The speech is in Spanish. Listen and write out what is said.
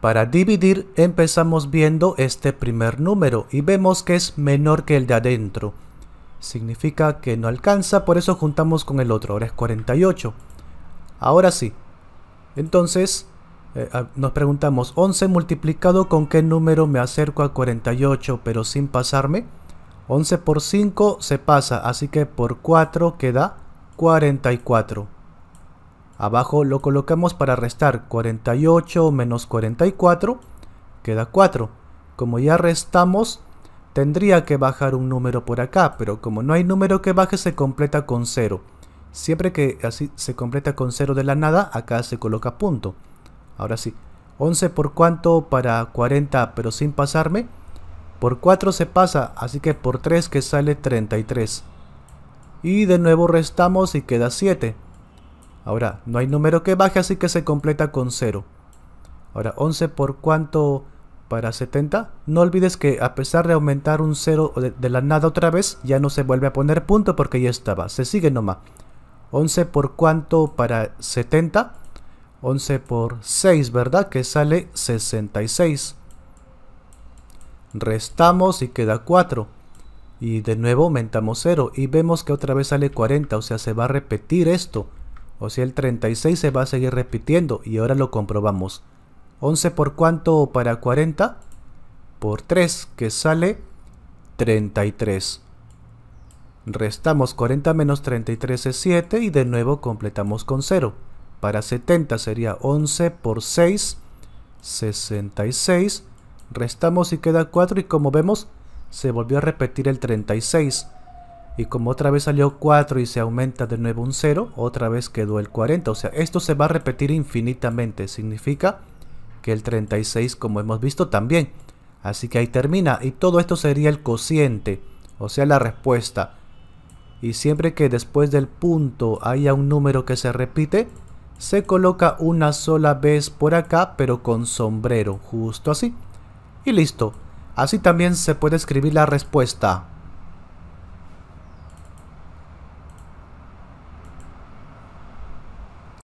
Para dividir empezamos viendo este primer número y vemos que es menor que el de adentro. Significa que no alcanza, por eso juntamos con el otro, ahora es 48. Ahora sí. Entonces eh, ah, nos preguntamos, 11 multiplicado con qué número me acerco a 48 pero sin pasarme. 11 por 5 se pasa, así que por 4 queda 44. Abajo lo colocamos para restar 48 menos 44, queda 4. Como ya restamos, tendría que bajar un número por acá, pero como no hay número que baje se completa con 0. Siempre que así se completa con 0 de la nada, acá se coloca punto. Ahora sí, 11 por cuánto para 40, pero sin pasarme. Por 4 se pasa, así que por 3 que sale 33. Y de nuevo restamos y queda 7. Ahora, no hay número que baje, así que se completa con 0. Ahora, 11 por cuánto para 70. No olvides que a pesar de aumentar un 0 de, la nada otra vez, ya no se vuelve a poner punto porque ya estaba. Se sigue nomás. 11 por cuánto para 70. 11 por 6, ¿verdad? Que sale 66. Restamos y queda 4. Y de nuevo aumentamos 0. Y vemos que otra vez sale 40. O sea, se va a repetir esto. O sea, el 36 se va a seguir repitiendo y ahora lo comprobamos. 11 por cuánto para 40? Por 3, que sale 33. Restamos 40 menos 33 es 7 y de nuevo completamos con 0. Para 70 sería 11 por 6, 66. Restamos y queda 4 y como vemos se volvió a repetir el 36 y como otra vez salió 4 y se aumenta de nuevo un 0, otra vez quedó el 40. O sea, esto se va a repetir infinitamente. Significa que el 36, como hemos visto, también. Así que ahí termina. Y todo esto sería el cociente, o sea, la respuesta. Y siempre que después del punto haya un número que se repite, se coloca una sola vez por acá, pero con sombrero, justo así. Y listo. Así también se puede escribir la respuesta.